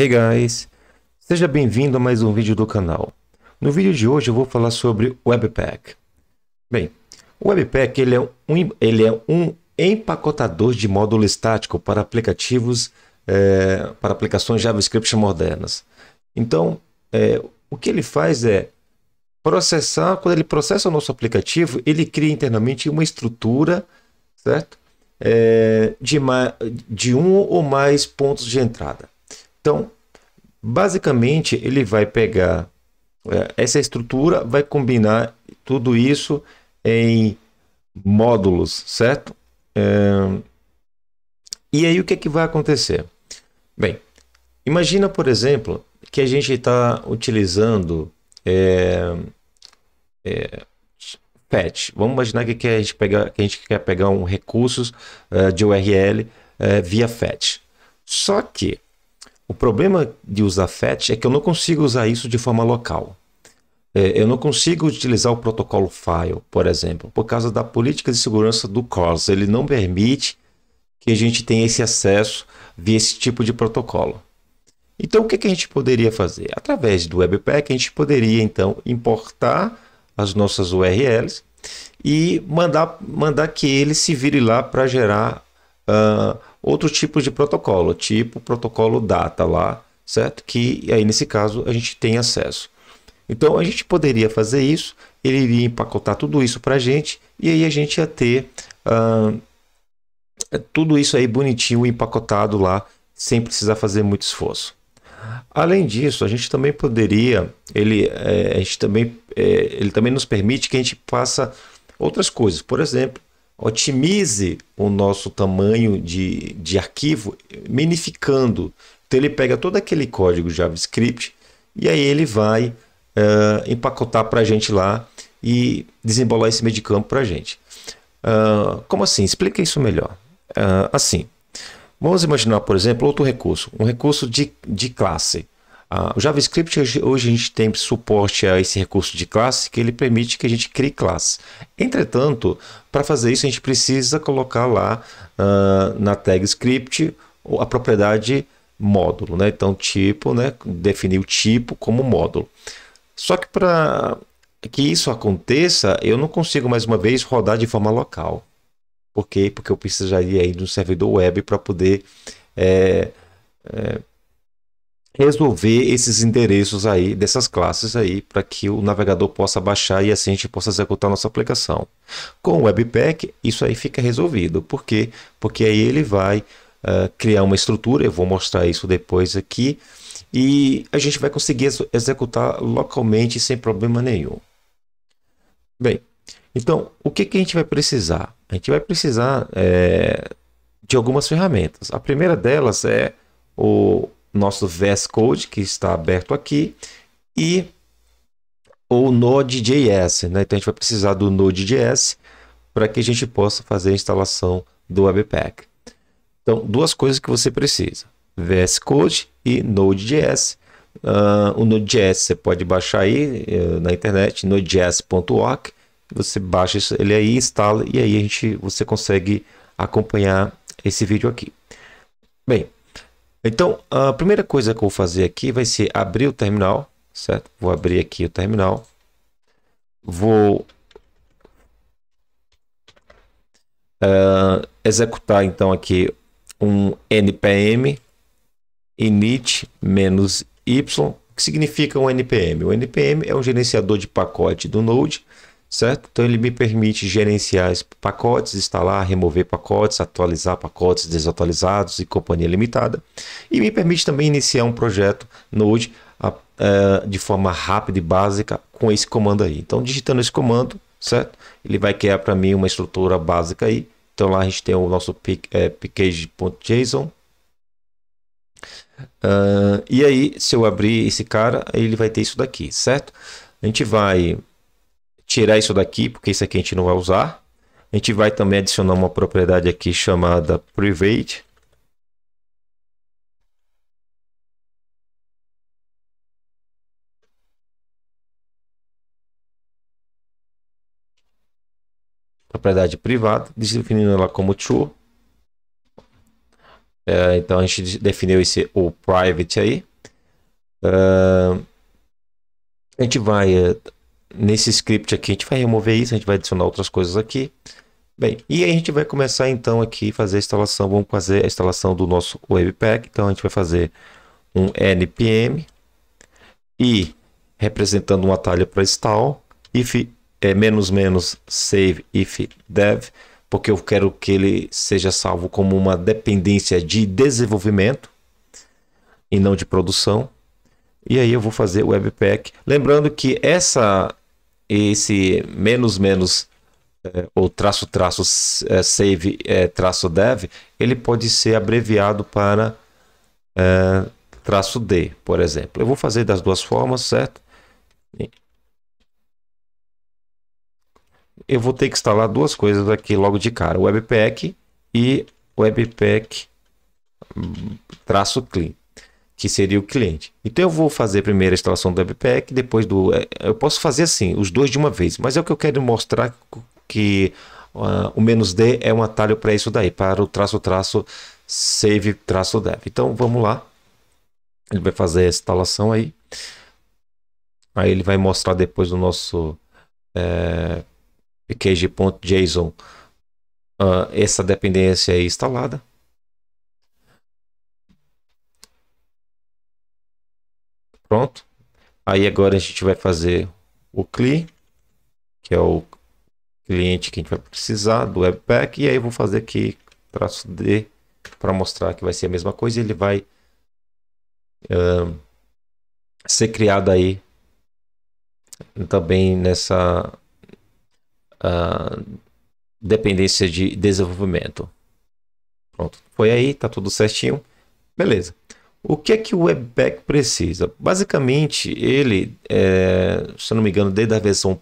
Hey guys! Seja bem-vindo a mais um vídeo do canal. No vídeo de hoje eu vou falar sobre Webpack. Bem, o Webpack ele é, um, ele é um empacotador de módulo estático para aplicativos, é, para aplicações JavaScript modernas. Então, é, o que ele faz é processar, quando ele processa o nosso aplicativo, ele cria internamente uma estrutura, certo? É, de, de um ou mais pontos de entrada. Então, Basicamente, ele vai pegar é, essa estrutura, vai combinar tudo isso em módulos, certo? É... E aí o que é que vai acontecer? Bem, imagina, por exemplo, que a gente está utilizando é, é, fetch. Vamos imaginar que, que, a gente pega, que a gente quer pegar um recursos uh, de URL uh, é, via fetch. Só que o problema de usar FET é que eu não consigo usar isso de forma local. É, eu não consigo utilizar o protocolo FILE, por exemplo, por causa da política de segurança do CORS. Ele não permite que a gente tenha esse acesso via esse tipo de protocolo. Então, o que, que a gente poderia fazer? Através do Webpack, a gente poderia, então, importar as nossas URLs e mandar, mandar que ele se vire lá para gerar uh, outro tipo de protocolo, tipo protocolo data lá, certo? Que aí nesse caso a gente tem acesso. Então a gente poderia fazer isso, ele iria empacotar tudo isso para a gente e aí a gente ia ter uh, tudo isso aí bonitinho, empacotado lá, sem precisar fazer muito esforço. Além disso, a gente também poderia, ele, é, a gente também, é, ele também nos permite que a gente faça outras coisas. Por exemplo, otimize o nosso tamanho de, de arquivo minificando. Então ele pega todo aquele código JavaScript e aí ele vai uh, empacotar para a gente lá e desembolar esse meio de campo para a gente. Uh, como assim? Explica isso melhor. Uh, assim, vamos imaginar, por exemplo, outro recurso, um recurso de, de classe. Ah, o JavaScript hoje, a gente tem suporte a esse recurso de classe que ele permite que a gente crie classe. Entretanto, para fazer isso a gente precisa colocar lá ah, na tag script a propriedade módulo, né? Então tipo, né? Definir o tipo como módulo. Só que para que isso aconteça, eu não consigo mais uma vez rodar de forma local. Por quê? Porque eu precisaria aí de um servidor web para poder é, é, resolver esses endereços aí, dessas classes aí, para que o navegador possa baixar e assim a gente possa executar nossa aplicação. Com o Webpack, isso aí fica resolvido. Por quê? Porque aí ele vai uh, criar uma estrutura, eu vou mostrar isso depois aqui, e a gente vai conseguir ex executar localmente sem problema nenhum. Bem, então, o que, que a gente vai precisar? A gente vai precisar é, de algumas ferramentas. A primeira delas é o nosso VS Code, que está aberto aqui, e o Node.js. Né? Então a gente vai precisar do Node.js para que a gente possa fazer a instalação do Webpack. Então, duas coisas que você precisa: VS Code e Node.js. Uh, o Node.js você pode baixar aí uh, na internet, nodejs.org. Você baixa ele aí, instala e aí a gente, você consegue acompanhar esse vídeo aqui. Bem, então, a primeira coisa que eu vou fazer aqui vai ser abrir o terminal, certo? Vou abrir aqui o terminal. Vou uh, executar então aqui um npm init-y, que significa um npm. O npm é um gerenciador de pacote do Node, certo? Então ele me permite gerenciar pacotes, instalar, remover pacotes, atualizar pacotes desatualizados e companhia limitada. E me permite também iniciar um projeto Node a, a, é, de forma rápida e básica com esse comando aí. Então digitando esse comando, certo? Ele vai criar para mim uma estrutura básica aí. Então lá a gente tem o nosso é, package.json, Uh, ah, e aí, se eu abrir esse cara, ele vai ter isso daqui, certo? A gente vai tirar isso daqui, porque isso aqui a gente não vai usar. A gente vai também adicionar uma propriedade aqui chamada private. Propriedade privada, definindo ela como true. É, então a gente definiu esse o private aí. Uh, a gente vai é, nesse script aqui a gente vai remover isso, a gente vai adicionar outras coisas aqui. Bem, e aí a gente vai começar então aqui fazer a instalação, vamos fazer a instalação do nosso Webpack. Então a gente vai fazer um npm e representando um atalho para install, if é, menos menos save if dev, porque eu quero que ele seja salvo como uma dependência de desenvolvimento e não de produção. E aí eu vou fazer o Webpack. Lembrando que essa esse menos menos é, ou traço traço é, save é, traço dev, ele pode ser abreviado para traço D, por exemplo. Eu vou fazer das duas formas, certo? Eu vou ter que instalar duas coisas aqui logo de cara, Webpack e Webpack hum, traço clean que seria o cliente. Então eu vou fazer primeiro a instalação do Webpack, depois do. É, eu posso fazer assim, os dois de uma vez, mas é o que eu quero mostrar que uh, o menos D é um atalho para isso daí, para o traço traço save traço dev. Então vamos lá. Ele vai fazer a instalação aí. Aí ele vai mostrar depois o nosso é, package.json uh, ah, essa dependência aí instalada. Pronto. Aí agora a gente vai fazer o CLI, que é o cliente que a gente vai precisar do Webpack. E aí eu vou fazer aqui traço D para mostrar que vai ser a mesma coisa. Ele vai uh, ser criado aí também nessa uh, dependência de desenvolvimento. Pronto, foi aí, tá tudo certinho. Beleza. O que é que o Webpack precisa? Basicamente, ele, é, se eu não me engano, desde a versão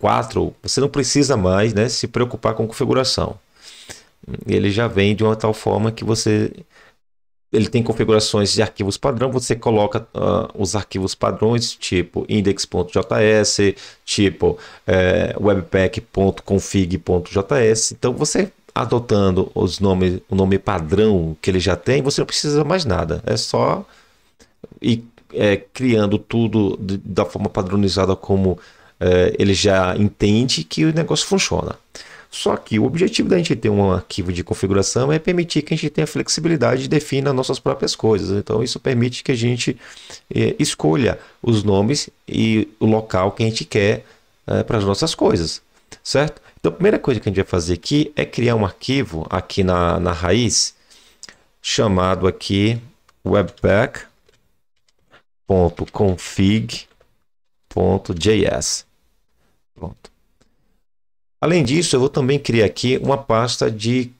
4, você não precisa mais né, se preocupar com configuração. Ele já vem de uma tal forma que você ele tem configurações de arquivos padrão, você coloca uh, os arquivos padrões, tipo index.js, tipo é, eh, webpack.config.js. Então você adotando os nomes, o nome padrão que ele já tem, você não precisa mais nada. É só ir é, criando tudo de, da forma padronizada como é, ele já entende que o negócio funciona. Só que o objetivo da gente ter um arquivo de configuração é permitir que a gente tenha flexibilidade e defina nossas próprias coisas. Então, isso permite que a gente é, escolha os nomes e o local que a gente quer é, para as nossas coisas, certo? Então, a primeira coisa que a gente vai fazer aqui é criar um arquivo aqui na, na raiz, chamado aqui webpack.config.js. Pronto. Além disso, eu vou também criar aqui uma pasta de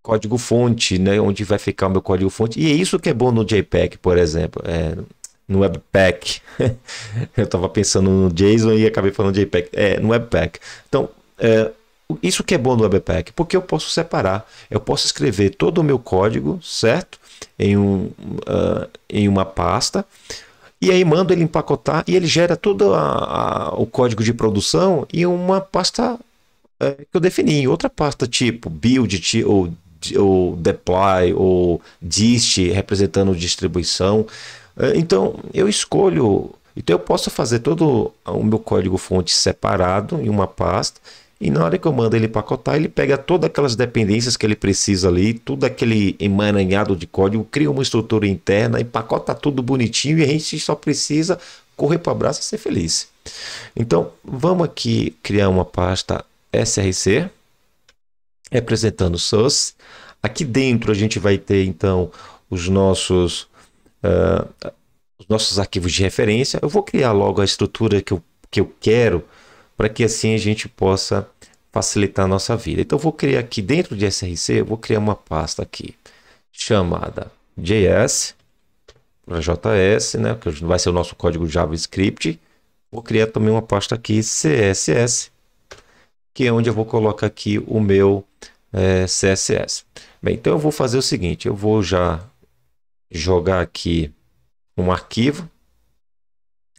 código fonte, né, onde vai ficar o meu código fonte. E é isso que é bom no JPEG, por exemplo, é, no Webpack. eu estava pensando no JSON e acabei falando JPEG. É, no Webpack. Então, é, isso que é bom do webpack porque eu posso separar, eu posso escrever todo o meu código, certo? Em, um, uh, em uma pasta, e aí mando ele empacotar e ele gera todo a, a, o código de produção em uma pasta é, que eu defini, em outra pasta tipo build ou, ou deploy ou dist, representando distribuição. Eh, então eu escolho, então eu posso fazer todo o meu código fonte separado em uma pasta e na hora que eu mando ele pacotar, ele pega todas aquelas dependências que ele precisa ali, tudo aquele emaranhado de código, cria uma estrutura interna, empacota tudo bonitinho e a gente só precisa correr para o abraço e ser feliz. Então, vamos aqui criar uma pasta src, representando SUS. Aqui dentro a gente vai ter, então, os nossos, uh, os nossos arquivos de referência. Eu vou criar logo a estrutura que eu, que eu quero para que assim a gente possa facilitar a nossa vida. Então, vou criar aqui dentro de SRC, vou criar uma pasta aqui chamada JS, JS, né, que vai ser o nosso código JavaScript. Vou criar também uma pasta aqui CSS, que é onde eu vou colocar aqui o meu é, eh, CSS. Bem, então eu vou fazer o seguinte, eu vou já jogar aqui um arquivo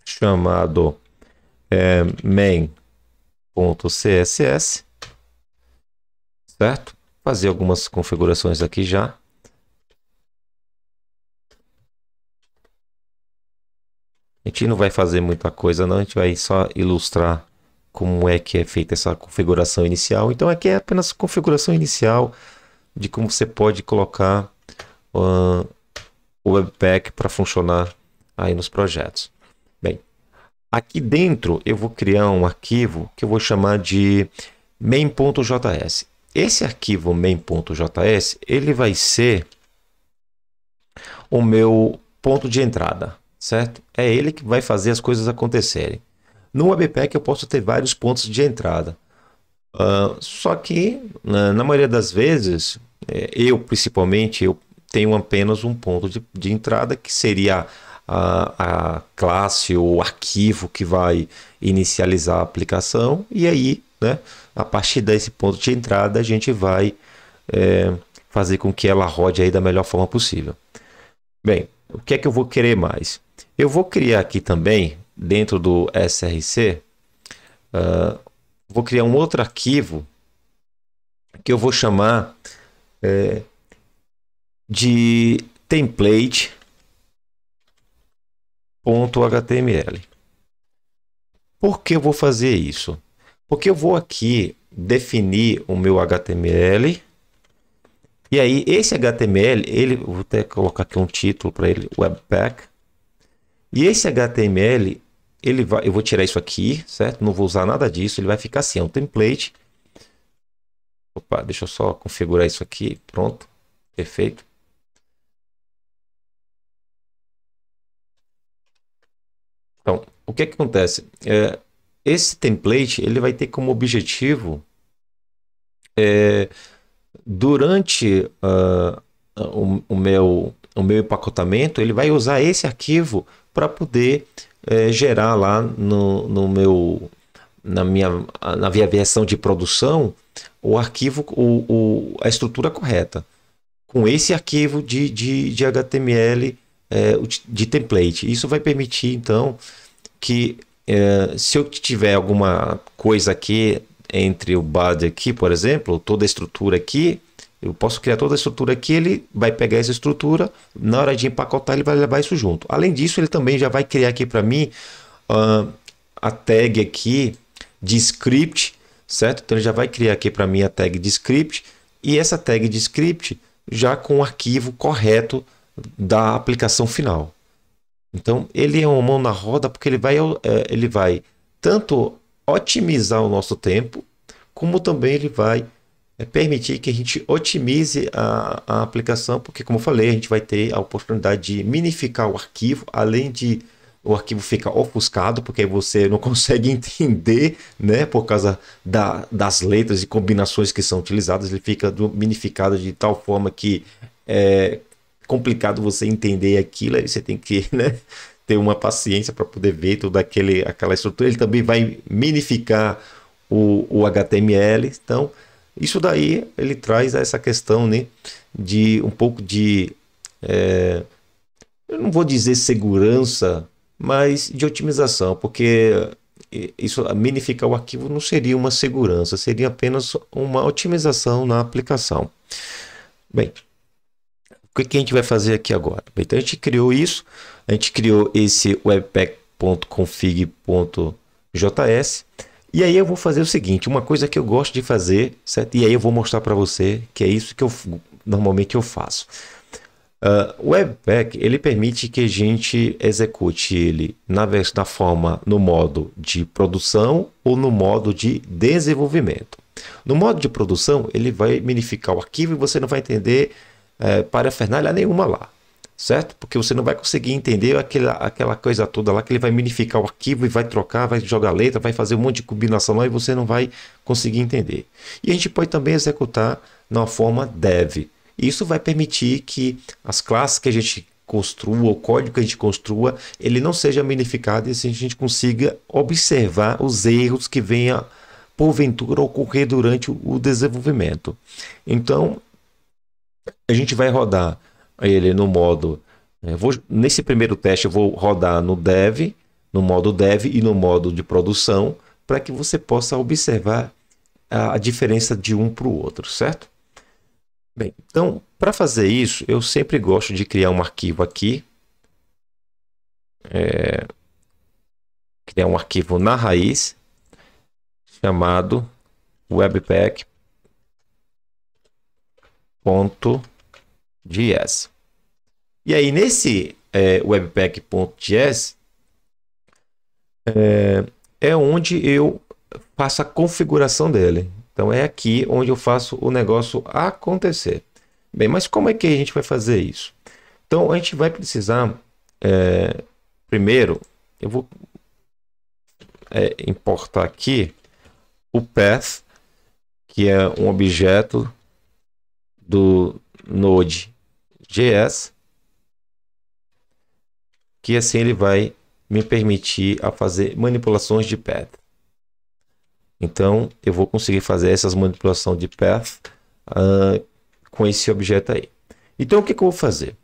chamado é, main index.css, certo? Fazer algumas configurações aqui já. A gente não vai fazer muita coisa não, a gente vai só ilustrar como é que é feita essa configuração inicial. Então aqui é apenas configuração inicial de como você pode colocar uh, o Webpack para funcionar aí nos projetos. Bem, Aqui dentro eu vou criar um arquivo que eu vou chamar de main.js. Esse arquivo main.js, ele vai ser o meu ponto de entrada, certo? É ele que vai fazer as coisas acontecerem. No WebPack eu posso ter vários pontos de entrada. Uh, só que, na, na, maioria das vezes, eh, eu principalmente, eu tenho apenas um ponto de, de entrada que seria a, a classe ou arquivo que vai inicializar a aplicação e aí, né, a partir desse ponto de entrada, a gente vai é, fazer com que ela rode aí da melhor forma possível. Bem, o que é que eu vou querer mais? Eu vou criar aqui também, dentro do SRC, uh, ah, vou criar um outro arquivo que eu vou chamar é, de template .html. Por que eu vou fazer isso? Porque eu vou aqui definir o meu HTML. E aí esse HTML, ele vou até colocar aqui um título para ele, Webpack. E esse HTML, ele vai, eu vou tirar isso aqui, certo? Não vou usar nada disso, ele vai ficar assim, é um template. Opa, deixa eu só configurar isso aqui, pronto, perfeito. Então, o que, é que acontece? É, esse template ele vai ter como objetivo é, durante uh, o, o, meu, o meu empacotamento, ele vai usar esse arquivo para poder é, gerar lá no, no meu na minha, na minha versão de produção o arquivo, o, o, a estrutura correta. Com esse arquivo de, de, de HTML é, de template. Isso vai permitir, então, que é, se eu tiver alguma coisa aqui entre o body aqui, por exemplo, toda a estrutura aqui, eu posso criar toda a estrutura aqui, ele vai pegar essa estrutura, na hora de empacotar ele vai levar isso junto. Além disso, ele também já vai criar aqui para mim uh, a tag aqui de script, certo? Então ele já vai criar aqui para mim a tag de script e essa tag de script já com o arquivo correto da aplicação final. Então, ele é uma mão na roda porque ele vai, é, ele vai tanto otimizar o nosso tempo, como também ele vai é, permitir que a gente otimize a, a aplicação, porque, como eu falei, a gente vai ter a oportunidade de minificar o arquivo, além de o arquivo ficar ofuscado, porque você não consegue entender, né, por causa da, das letras e combinações que são utilizadas, ele fica minificado de tal forma que é, complicado você entender aquilo, aí você tem que, né? ter uma paciência para poder ver toda aquela estrutura. Ele também vai minificar o, o HTML. Então, isso daí ele traz essa questão né, de um pouco de. É, eu não vou dizer segurança, mas de otimização, porque eh, isso minificar o arquivo não seria uma segurança, seria apenas uma otimização na aplicação. Bem, que, que a gente vai fazer aqui agora? Então a gente criou isso, a gente criou esse webpack.config.js. E aí eu vou fazer o seguinte, uma coisa que eu gosto de fazer, certo? E aí eu vou mostrar para você que é isso que eu normalmente eu faço. Ah, o uh, Webpack ele permite que a gente execute ele na, na forma no modo de produção ou no modo de desenvolvimento. No modo de produção ele vai minificar o arquivo e você não vai entender é, parafernália nenhuma lá, certo? Porque você não vai conseguir entender aquela, aquela coisa toda lá que ele vai minificar o arquivo e vai trocar, vai jogar letra, vai fazer um monte de combinação lá e você não vai conseguir entender. E a gente pode também executar na forma dev. Isso vai permitir que as classes que a gente construa, o código que a gente construa, ele não seja minificado e assim a gente consiga observar os erros que venha porventura ocorrer durante o desenvolvimento. Então, a gente vai rodar ele no modo. Né, vou, nesse primeiro teste, eu vou rodar no dev, no modo dev e no modo de produção, para que você possa observar a, a diferença de um para o outro, certo? Bem, então, para fazer isso, eu sempre gosto de criar um arquivo aqui. É, criar um arquivo na raiz, chamado webpack webpack.js. E aí, nesse é, webpack.js, é, é onde eu faço a configuração dele. Então, é aqui onde eu faço o negócio acontecer. Bem, mas como é que a gente vai fazer isso? Então, a gente vai precisar, é, primeiro, eu vou é, importar aqui o path, que é um objeto do Node.js, que assim ele vai me permitir a fazer manipulações de path. Então eu vou conseguir fazer essas manipulações de path uh, com esse objeto aí. Então o que, que eu vou fazer?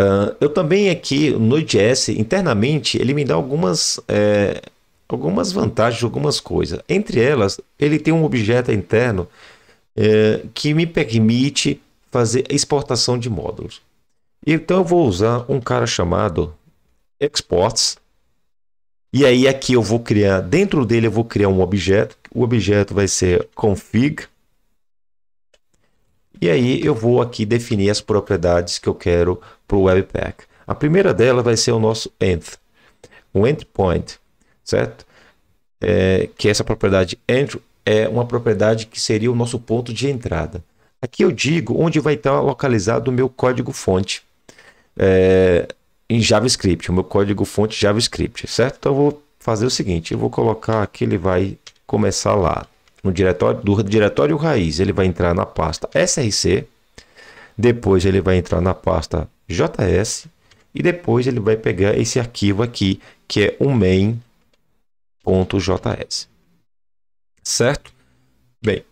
Uh, eu também aqui no JS internamente ele me dá algumas é, algumas vantagens, algumas coisas. Entre elas, ele tem um objeto interno é, que me permite fazer exportação de módulos. Então eu vou usar um cara chamado exports. E aí aqui eu vou criar, dentro dele eu vou criar um objeto. O objeto vai ser config. E aí eu vou aqui definir as propriedades que eu quero para o Webpack. A primeira dela vai ser o nosso end, o endpoint, certo? É, que é essa propriedade end, é uma propriedade que seria o nosso ponto de entrada. Aqui eu digo onde vai estar localizado o meu código-fonte é, em JavaScript, o meu código-fonte JavaScript, certo? Então eu vou fazer o seguinte, eu vou colocar aqui, ele vai começar lá no diretório do diretório raiz, ele vai entrar na pasta src, depois ele vai entrar na pasta js e depois ele vai pegar esse arquivo aqui que é o main.js certo? Bem,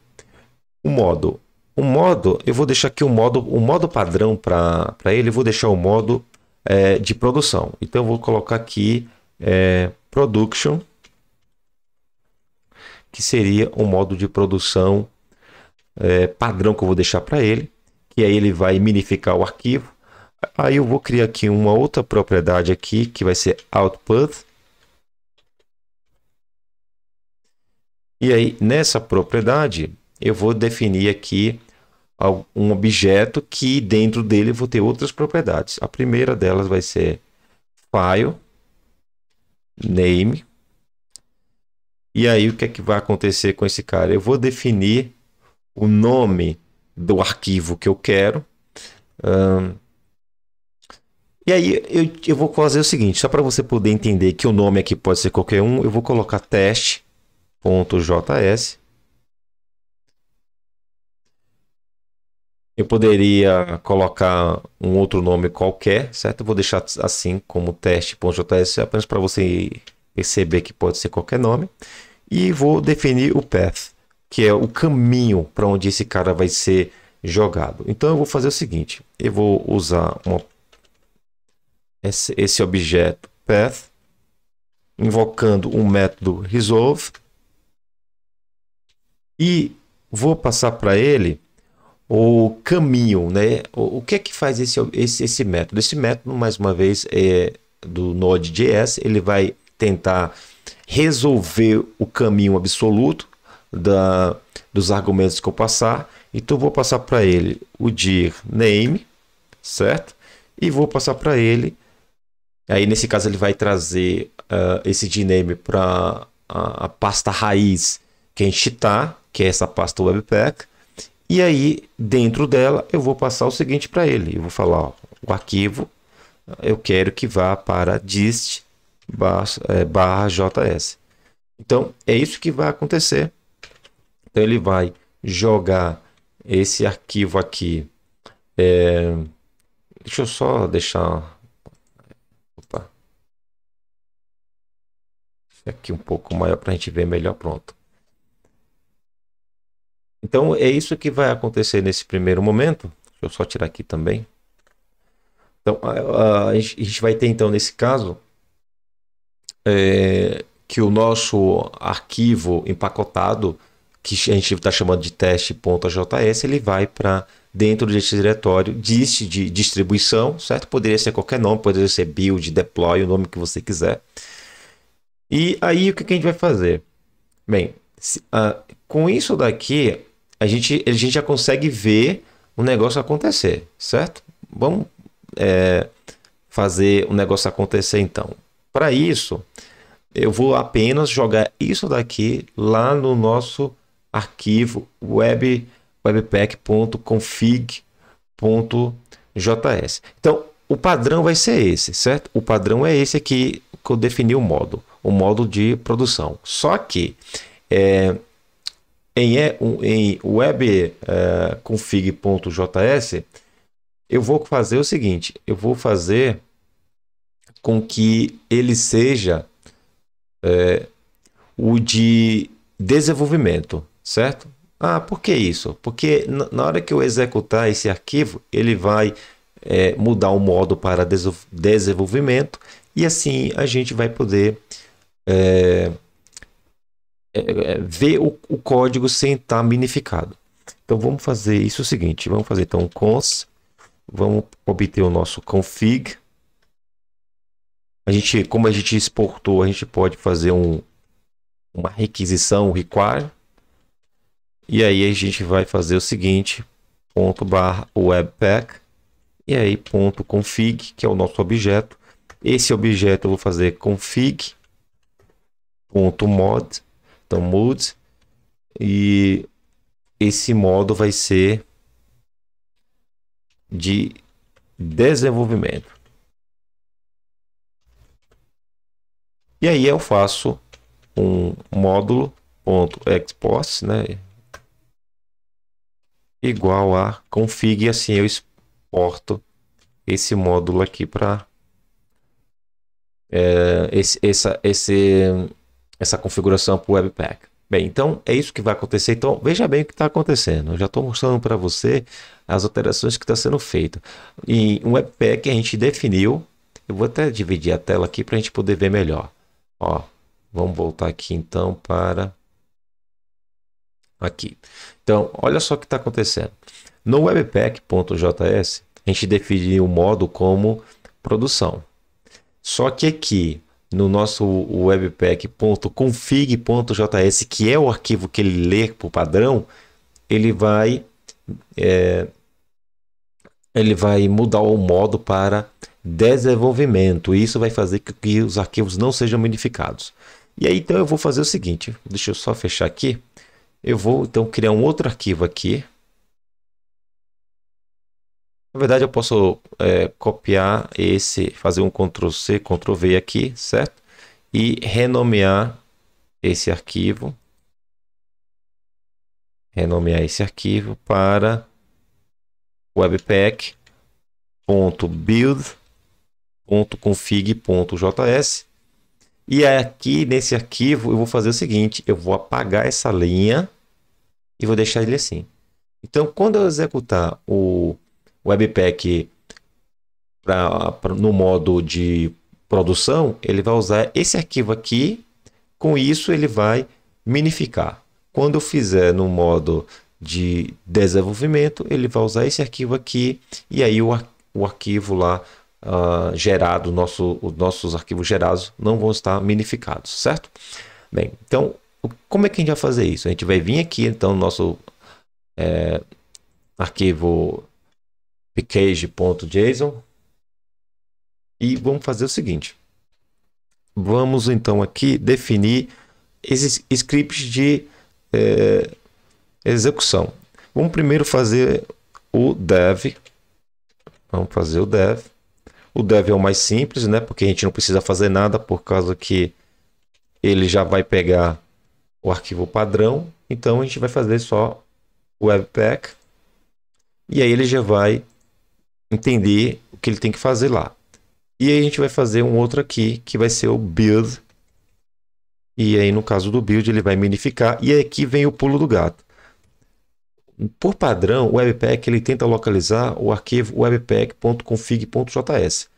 o modo. O modo, eu vou deixar aqui o modo, o modo padrão para ele, eu vou deixar o modo é, de produção. Então eu vou colocar aqui é, production, que seria o modo de produção é, padrão que eu vou deixar para ele, que aí ele vai minificar o arquivo. Aí eu vou criar aqui uma outra propriedade aqui, que vai ser output, E aí, nessa propriedade, eu vou definir aqui um objeto que dentro dele eu vou ter outras propriedades. A primeira delas vai ser file name. E aí o que é que vai acontecer com esse cara? Eu vou definir o nome do arquivo que eu quero. Um, e aí eu, eu vou fazer o seguinte, só para você poder entender que o nome aqui pode ser qualquer um, eu vou colocar teste .js. Eu poderia colocar um outro nome qualquer, certo? Eu vou deixar assim como teste.js apenas para você perceber que pode ser qualquer nome. E vou definir o path, que é o caminho para onde esse cara vai ser jogado. Então eu vou fazer o seguinte, eu vou usar uma, esse, esse objeto path invocando um método resolve e vou passar para ele o caminho, né? O, o, que é que faz esse, esse, esse método? Esse método, mais uma vez, é do Node.js, ele vai tentar resolver o caminho absoluto da, dos argumentos que eu passar. Então, vou passar para ele o dir name, certo? E vou passar para ele. Aí, nesse caso, ele vai trazer uh, esse dir name para a, a pasta raiz que a gente está, que é essa pasta Webpack. E aí, dentro dela, eu vou passar o seguinte para ele. Eu vou falar, ó, o arquivo, eu quero que vá para dist barra, é, barra js. Então, é isso que vai acontecer. Então, ele vai jogar esse arquivo aqui. É... Deixa eu só deixar... Opa. aqui um pouco maior para a gente ver melhor. Pronto. Então é isso que vai acontecer nesse primeiro momento. Deixa eu só tirar aqui também. Então a, a, a gente vai ter então nesse caso é, que o nosso arquivo empacotado que a gente está chamando de teste.js, ele vai para dentro desse diretório de distribuição, certo? Poderia ser qualquer nome, poderia ser build, deploy, o nome que você quiser. E aí o que a gente vai fazer? Bem, se, ah, com isso daqui, a gente, a gente já consegue ver o negócio acontecer, certo? Vamos é, fazer o negócio acontecer então. Para isso, eu vou apenas jogar isso daqui lá no nosso arquivo web webpack.config.js. Então, o padrão vai ser esse, certo? O padrão é esse aqui que eu defini o modo, o modo de produção. Só que é, em, em webconfig.js, é, eu vou fazer o seguinte, eu vou fazer com que ele seja é, o de desenvolvimento, certo? Ah, por que isso? Porque na hora que eu executar esse arquivo, ele vai é, mudar o modo para desenvolvimento e assim a gente vai poder é, é, é, é, ver o, o, código sem estar tá minificado. Então vamos fazer isso o seguinte, vamos fazer então cons, vamos obter o nosso config. A gente, como a gente exportou, a gente pode fazer um, uma requisição, um require. E aí a gente vai fazer o seguinte, ponto barra webpack, e aí ponto config, que é o nosso objeto. Esse objeto eu vou fazer config.mod então, E esse modo vai ser de desenvolvimento. E aí eu faço um módulo ponto né? Igual a config e assim eu exporto esse módulo aqui para é, esse, essa, esse essa configuração para o Webpack. Bem, então é isso que vai acontecer. Então veja bem o que está acontecendo. Eu já estou mostrando para você as alterações que está sendo feitas. E um Webpack a gente definiu. Eu vou até dividir a tela aqui para a gente poder ver melhor. Ó, vamos voltar aqui então para aqui. Então olha só o que está acontecendo. No webpack.js a gente definiu o modo como produção. Só que aqui no nosso webpack.config.js, que é o arquivo que ele lê por padrão, ele vai, é, ele vai mudar o modo para desenvolvimento. E isso vai fazer que, que os arquivos não sejam modificados. E aí então eu vou fazer o seguinte, deixa eu só fechar aqui. Eu vou então criar um outro arquivo aqui na verdade, eu posso é, copiar esse, fazer um Ctrl C, Ctrl V aqui, certo? E renomear esse arquivo. Renomear esse arquivo para webpack.build.config.js. E aqui nesse arquivo eu vou fazer o seguinte, eu vou apagar essa linha e vou deixar ele assim. Então, quando eu executar o Webpack pra, pra, no modo de produção, ele vai usar esse arquivo aqui. Com isso, ele vai minificar. Quando eu fizer no modo de desenvolvimento, ele vai usar esse arquivo aqui e aí o, o arquivo lá uh, gerado, nosso, os nossos arquivos gerados não vão estar minificados, certo? Bem, então, como é que a gente vai fazer isso? A gente vai vir aqui, então, nosso é, arquivo package.json. E vamos fazer o seguinte. Vamos então aqui definir esses scripts de é, execução. Vamos primeiro fazer o dev. Vamos fazer o dev. O dev é o mais simples, né? Porque a gente não precisa fazer nada por causa que ele já vai pegar o arquivo padrão. Então a gente vai fazer só o webpack. E aí ele já vai entender o que ele tem que fazer lá. E aí a gente vai fazer um outro aqui, que vai ser o build. E aí no caso do build ele vai minificar, e aqui vem o pulo do gato. Por padrão, o Webpack ele tenta localizar o arquivo webpack.config.js.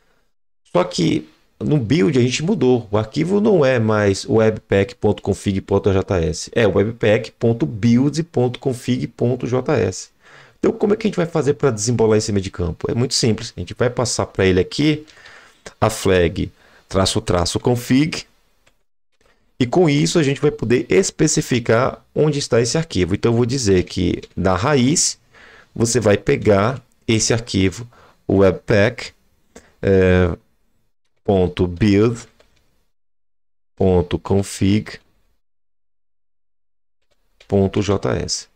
Só que no build a gente mudou. O arquivo não é mais webpack.config.js, é webpack.build.config.js. Então, como é que a gente vai fazer para desembolar esse meio de campo? É muito simples. A gente vai passar para ele aqui a flag traço traço config e com isso a gente vai poder especificar onde está esse arquivo. Então eu vou dizer que na raiz você vai pegar esse arquivo webpack é, ponto build ponto config ponto js.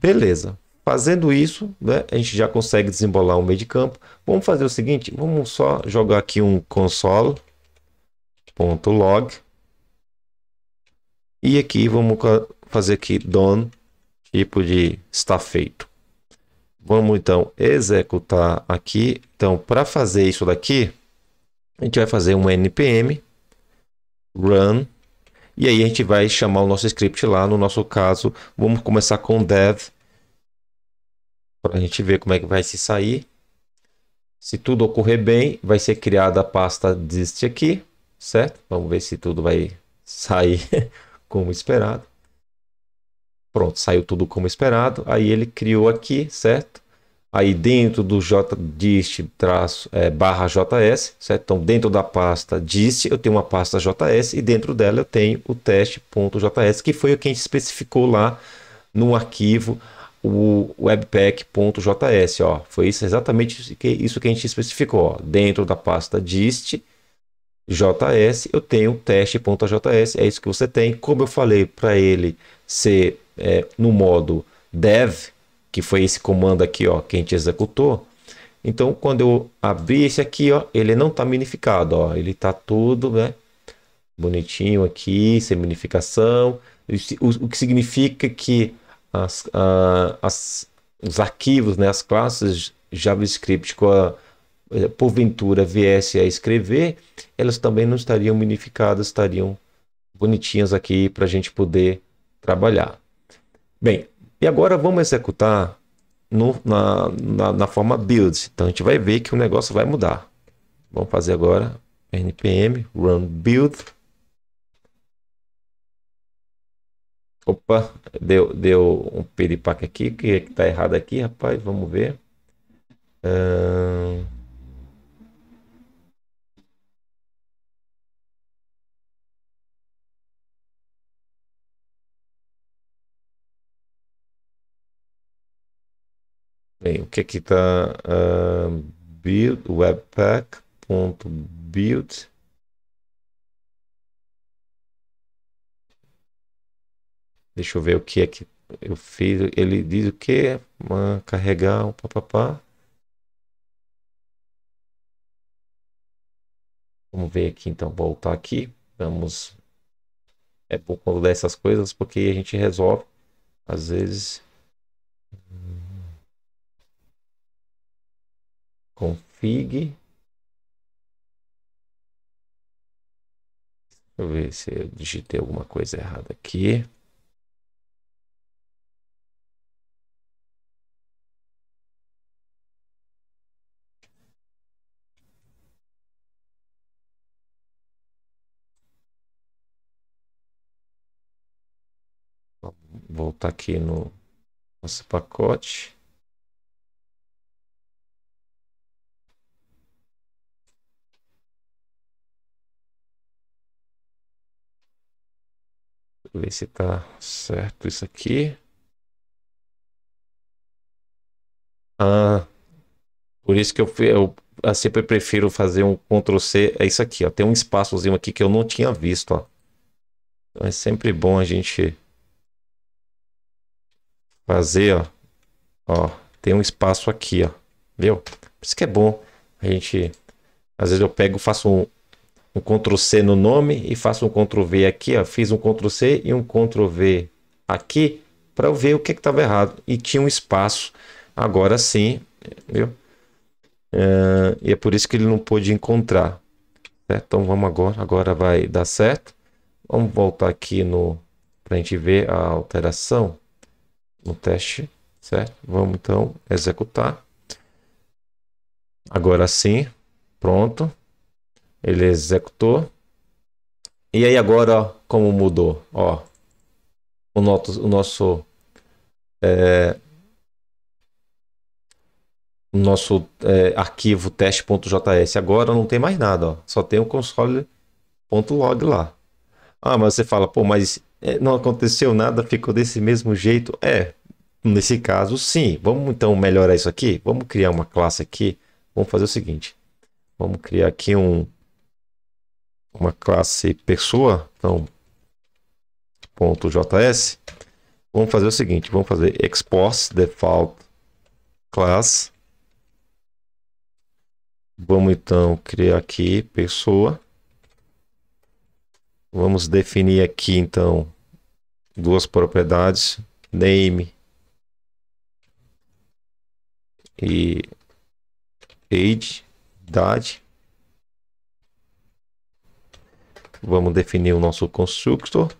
Beleza, Fazendo isso, né, a gente já consegue desembolar um meio de campo. Vamos fazer o seguinte, vamos só jogar aqui um console.log e aqui vamos fazer aqui done, tipo de está feito. Vamos então executar aqui. Então, para fazer isso daqui, a gente vai fazer um npm run e aí a gente vai chamar o nosso script lá. No nosso caso, vamos começar com dev para a gente ver como é que vai se sair. Se tudo ocorrer bem, vai ser criada a pasta deste aqui, certo? Vamos ver se tudo vai sair como esperado. Pronto, saiu tudo como esperado. Aí ele criou aqui, certo? Aí dentro do jdist traço, é, barra js, certo? Então dentro da pasta dist eu tenho uma pasta js e dentro dela eu tenho o teste.js que foi o que a gente especificou lá no arquivo o webpack.js, ó. Foi isso, exatamente isso que a gente especificou, ó. Dentro da pasta dist JS, eu tenho teste.js, é isso que você tem. Como eu falei para ele ser é, no modo dev, que foi esse comando aqui, ó, que a gente executou. Então, quando eu abrir esse aqui, ó, ele não está minificado, ó. Ele está tudo, né? Bonitinho aqui, sem minificação. O, o que significa que as, as, os arquivos, né, as classes JavaScript com a eh, porventura viesse a escrever, elas também não estariam unificadas, estariam bonitinhas aqui para a gente poder trabalhar. Bem, e agora vamos executar no, na, na, na, forma build. Então a gente vai ver que o negócio vai mudar. Vamos fazer agora npm run build Opa, deu, deu um piripaque aqui. O que é que tá errado aqui, rapaz? Vamos ver. Uh... Bem, o que é que tá? Uh, build webpack.build Deixa eu ver o que é que eu fiz. Ele diz o que? Carregar um papapá. Vamos ver aqui então, voltar aqui. Vamos. É bom quando dá essas coisas, porque a gente resolve. Às vezes. Config. Deixa eu ver se eu digitei alguma coisa errada aqui. está aqui no nosso pacote. ver se está certo isso aqui. Ah, por isso que eu, eu, eu, ah, sempre prefiro fazer um Ctrl C. É isso aqui, ó. Tem um espaçozinho aqui que eu não tinha visto, ó. Então é sempre bom a gente fazer, ó, ó, tem um espaço aqui, ó, viu? isso que é bom a gente, às vezes eu pego, faço um, um Ctrl C no nome e faço um Ctrl V aqui, ó, fiz um Ctrl C e um Ctrl V aqui para eu ver o que estava errado e tinha um espaço. Agora sim, viu? Uh, e é por isso que ele não pôde encontrar. Certo? Então vamos agora, agora vai dar certo. Vamos voltar aqui no para a gente ver a alteração no teste, certo? Vamos então executar. Agora sim, pronto. Ele executou. E aí agora, ó, como mudou? Ó, o nosso, o nosso, é, o nosso é, arquivo teste.js agora não tem mais nada, ó. Só tem o console.log lá. Ah, mas você fala, pô, mas é, não aconteceu nada, ficou desse mesmo jeito. É, nesse caso, sim. Vamos então melhorar isso aqui? Vamos criar uma classe aqui. Vamos fazer o seguinte. Vamos criar aqui um uma classe pessoa, então ponto .js. Vamos fazer o seguinte, vamos fazer export default class. Vamos então criar aqui pessoa. Vamos definir aqui então duas propriedades, name e age, idade. Vamos definir o nosso constructor.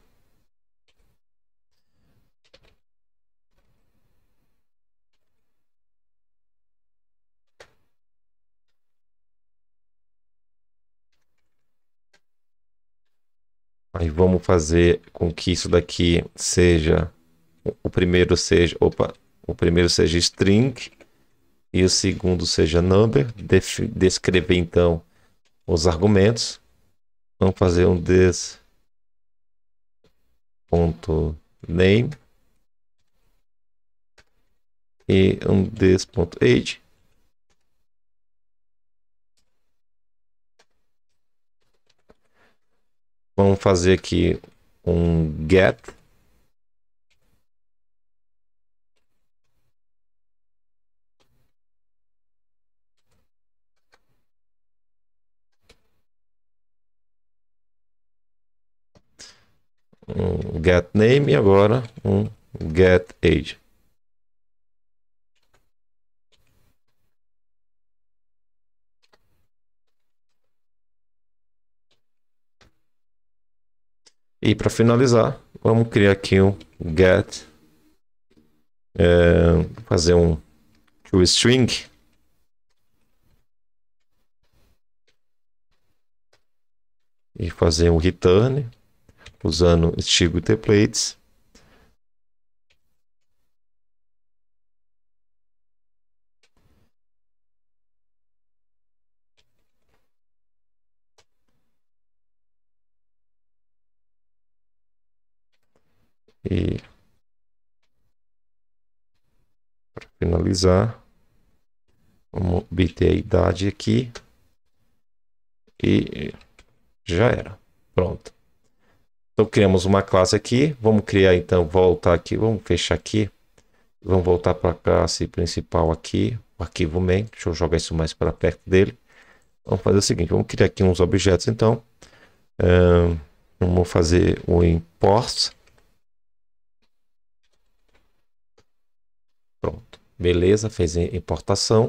Aí vamos fazer com que isso daqui seja o primeiro seja, opa, o primeiro seja string e o segundo seja number, Def, descrever então os argumentos. Vamos fazer um des ponto name e um des ponto age Vamos fazer aqui um get. Um get name e agora um get age. E para finalizar, vamos criar aqui um get, é, fazer um toString. string e fazer um return usando estilo templates E para finalizar, vamos obter a idade aqui e já era. Pronto. Então criamos uma classe aqui, vamos criar então, voltar aqui, vamos fechar aqui. Vamos voltar para a classe principal aqui, o arquivo main, deixa eu jogar isso mais para perto dele. Vamos fazer o seguinte, vamos criar aqui uns objetos então. Um, vamos fazer o import Beleza, fez a importação.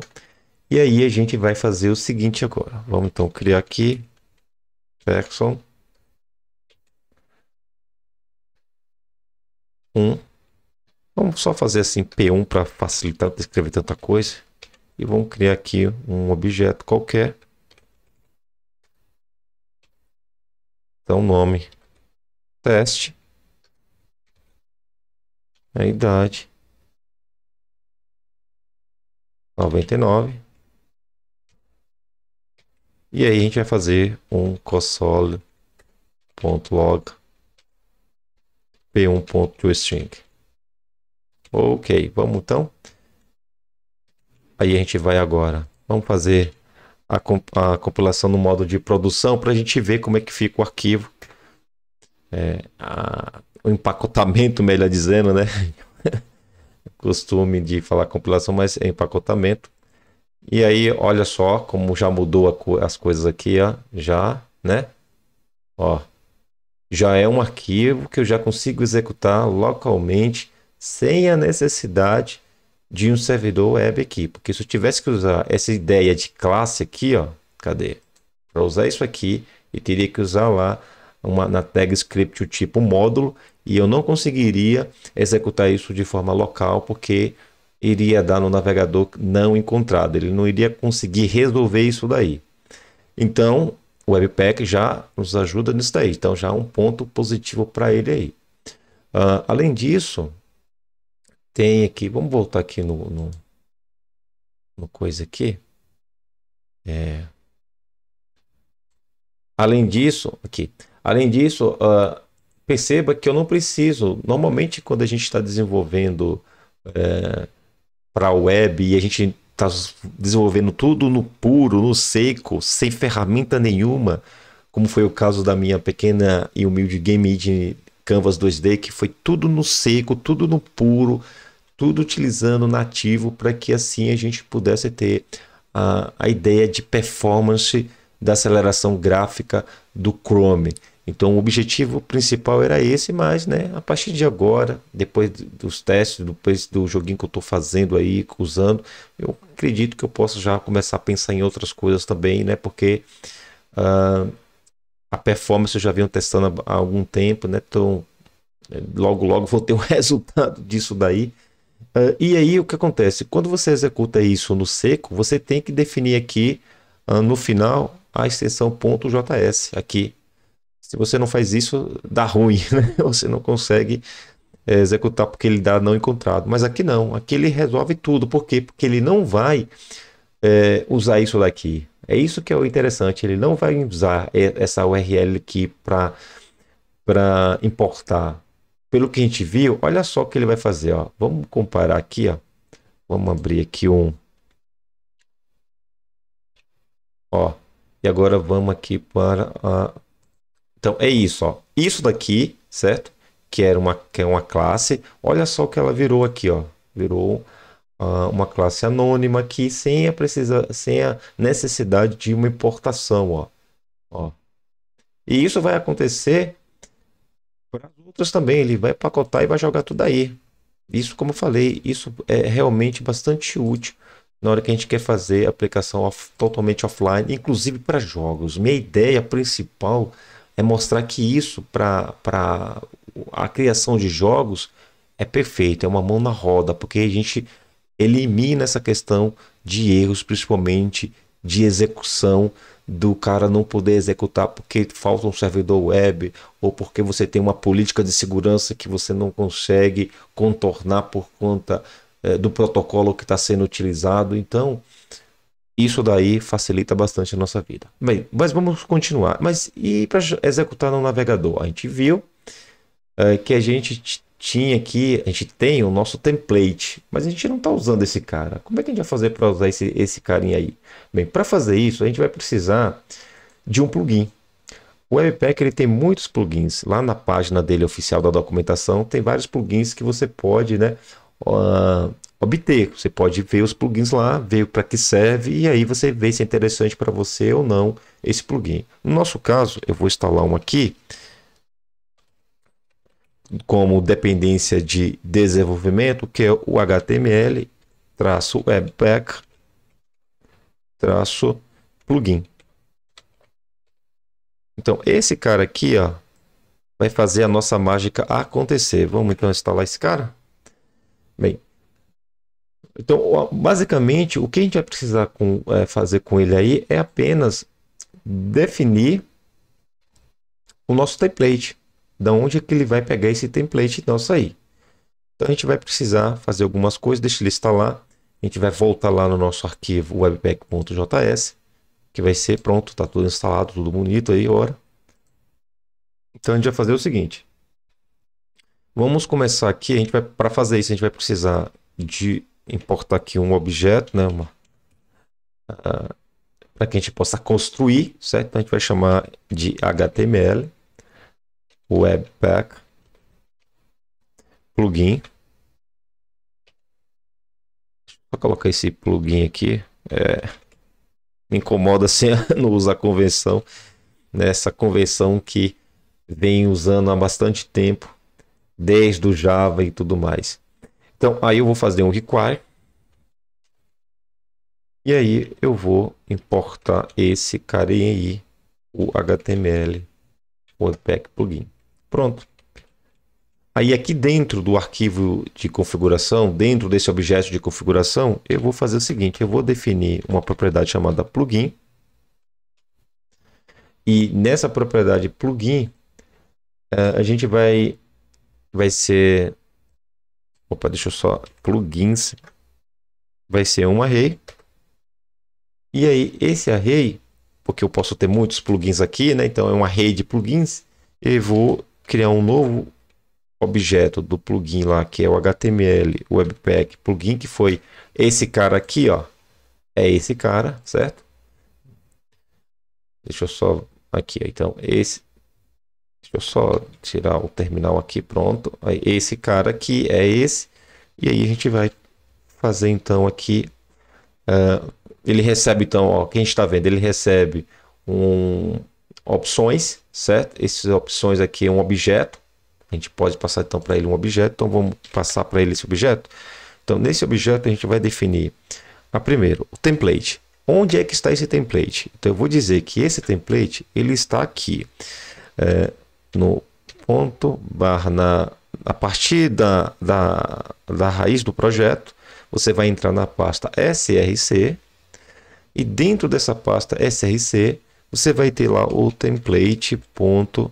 E aí a gente vai fazer o seguinte agora. Vamos então criar aqui. Jackson. Um. Vamos só fazer assim P1 para facilitar escrever tanta coisa. E vamos criar aqui um objeto qualquer. Então nome. Teste. A idade. 99. E aí a gente vai fazer um console.log p1.toString. Ok, vamos então. Aí a gente vai agora. Vamos fazer a, comp a compilação no modo de produção para a gente ver como é que fica o arquivo. É, a, o empacotamento, melhor dizendo, né? costume de falar compilação, mas é empacotamento. E aí, olha só como já mudou co as coisas aqui, ó. Já, né? Ó, já é um arquivo que eu já consigo executar localmente sem a necessidade de um servidor web aqui. Porque se eu tivesse que usar essa ideia de classe aqui, ó, cadê? Para usar isso aqui, eu teria que usar lá uma, na tag script o tipo módulo e eu não conseguiria executar isso de forma local porque iria dar no navegador não encontrado, ele não iria conseguir resolver isso daí. Então, o Webpack já nos ajuda nisso daí, então já é um ponto positivo para ele aí. Uh, além disso, tem aqui, vamos voltar aqui no, no, no coisa aqui. É. Além disso, aqui, além disso, uh, perceba que eu não preciso. Normalmente, quando a gente está desenvolvendo é, para a web e a gente está desenvolvendo tudo no puro, no seco, sem ferramenta nenhuma, como foi o caso da minha pequena e humilde game de Canvas 2D, que foi tudo no seco, tudo no puro, tudo utilizando nativo para que assim a gente pudesse ter a, a ideia de performance da aceleração gráfica do Chrome. Então o objetivo principal era esse, mas né, a partir de agora, depois dos testes, depois do joguinho que eu estou fazendo aí, usando, eu acredito que eu posso já começar a pensar em outras coisas também, né? Porque uh, a performance eu já vinha testando há algum tempo, né? Então é, logo logo vou ter o um resultado disso daí. Uh, e aí o que acontece? Quando você executa isso no seco, você tem que definir aqui uh, no final a extensão .js aqui se você não faz isso, dá ruim, né? Você não consegue é, executar porque ele dá não encontrado. Mas aqui não, aqui ele resolve tudo. Por quê? Porque ele não vai é, usar isso daqui. É isso que é o interessante. Ele não vai usar é, essa URL aqui para para importar. Pelo que a gente viu, olha só o que ele vai fazer. Ó. Vamos comparar aqui. Ó. Vamos abrir aqui um. Ó. E agora vamos aqui para a então é isso, ó. Isso daqui, certo? Que era uma, que é uma classe. Olha só o que ela virou aqui, ó. Virou uh, uma classe anônima aqui sem a, precisa, sem a necessidade de uma importação, ó. ó. E isso vai acontecer para as outras também. Ele vai pacotar e vai jogar tudo aí. Isso, como eu falei, isso é realmente bastante útil na hora que a gente quer fazer aplicação off, totalmente offline, inclusive para jogos. Minha ideia principal é mostrar que isso para a criação de jogos é perfeito, é uma mão na roda, porque a gente elimina essa questão de erros, principalmente de execução do cara não poder executar porque falta um servidor web ou porque você tem uma política de segurança que você não consegue contornar por conta eh, do protocolo que está sendo utilizado. Então, isso daí facilita bastante a nossa vida. Bem, mas vamos continuar. Mas e para executar no navegador? A gente viu é, que a gente tinha aqui, a gente tem o nosso template, mas a gente não está usando esse cara. Como é que a gente vai fazer para usar esse, esse carinha aí? Bem, para fazer isso, a gente vai precisar de um plugin. O Webpack ele tem muitos plugins. Lá na página dele oficial da documentação tem vários plugins que você pode né, obter. Você pode ver os plugins lá, ver para que serve e aí você vê se é interessante para você ou não esse plugin. No nosso caso, eu vou instalar um aqui como dependência de desenvolvimento, que é o HTML traço webpack traço plugin. Então, esse cara aqui, ó, vai fazer a nossa mágica acontecer. Vamos então instalar esse cara? Bem, então, basicamente, o que a gente vai precisar com, é, fazer com ele aí é apenas definir o nosso template, da onde é que ele vai pegar esse template nosso aí. Então, a gente vai precisar fazer algumas coisas, deixa ele instalar, a gente vai voltar lá no nosso arquivo webpack.js, que vai ser pronto, tá tudo instalado, tudo bonito aí, ora. Então, a gente vai fazer o seguinte. Vamos começar aqui, a gente para fazer isso, a gente vai precisar de importar aqui um objeto, né? Uma, uh, ah, para que a gente possa construir, certo? Então a gente vai chamar de HTML, Webpack, plugin. Vou colocar esse plugin aqui. É, me incomoda assim não usar convenção. Nessa né? convenção que vem usando há bastante tempo, desde o Java e tudo mais. Então, aí eu vou fazer um require. E aí eu vou importar esse cara aí, o HTML Webpack plugin. Pronto. Aí aqui dentro do arquivo de configuração, dentro desse objeto de configuração, eu vou fazer o seguinte, eu vou definir uma propriedade chamada plugin. E nessa propriedade plugin, eh, a gente vai, vai ser Opa, deixa eu só. Plugins. Vai ser um array. E aí, esse array, porque eu posso ter muitos plugins aqui, né? Então é um array de plugins. Eu vou criar um novo objeto do plugin lá, que é o HTML Webpack plugin, que foi esse cara aqui, ó. É esse cara, certo? Deixa eu só aqui, então esse Deixa eu só tirar o terminal aqui, pronto. aí Esse cara aqui é esse. E aí a gente vai fazer então aqui. Uh, ele recebe então, ó, quem está vendo, ele recebe um opções, certo? Essas opções aqui é um objeto. A gente pode passar então para ele um objeto. Então vamos passar para ele esse objeto. Então nesse objeto a gente vai definir a primeiro o template. Onde é que está esse template? Então eu vou dizer que esse template ele está aqui. É, no ponto barra na, a partir da, da, da raiz do projeto, você vai entrar na pasta SRC e dentro dessa pasta SRC você vai ter lá o template.html.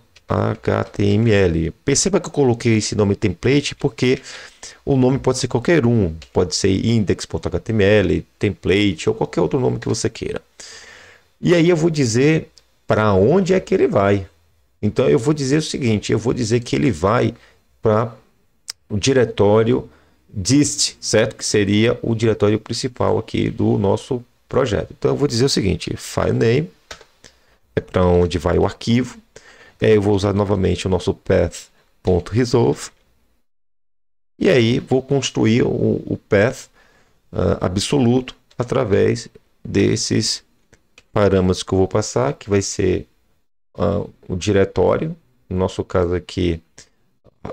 Perceba que eu coloquei esse nome template porque o nome pode ser qualquer um, pode ser index.html, template ou qualquer outro nome que você queira. E aí eu vou dizer para onde é que ele vai. Então eu vou dizer o seguinte, eu vou dizer que ele vai para o diretório DIST, certo? Que seria o diretório principal aqui do nosso projeto. Então eu vou dizer o seguinte, file name é para onde vai o arquivo. Aí eu vou usar novamente o nosso path.resolve. E aí vou construir o, o path uh, absoluto através desses parâmetros que eu vou passar, que vai ser uh, o diretório, no nosso caso aqui,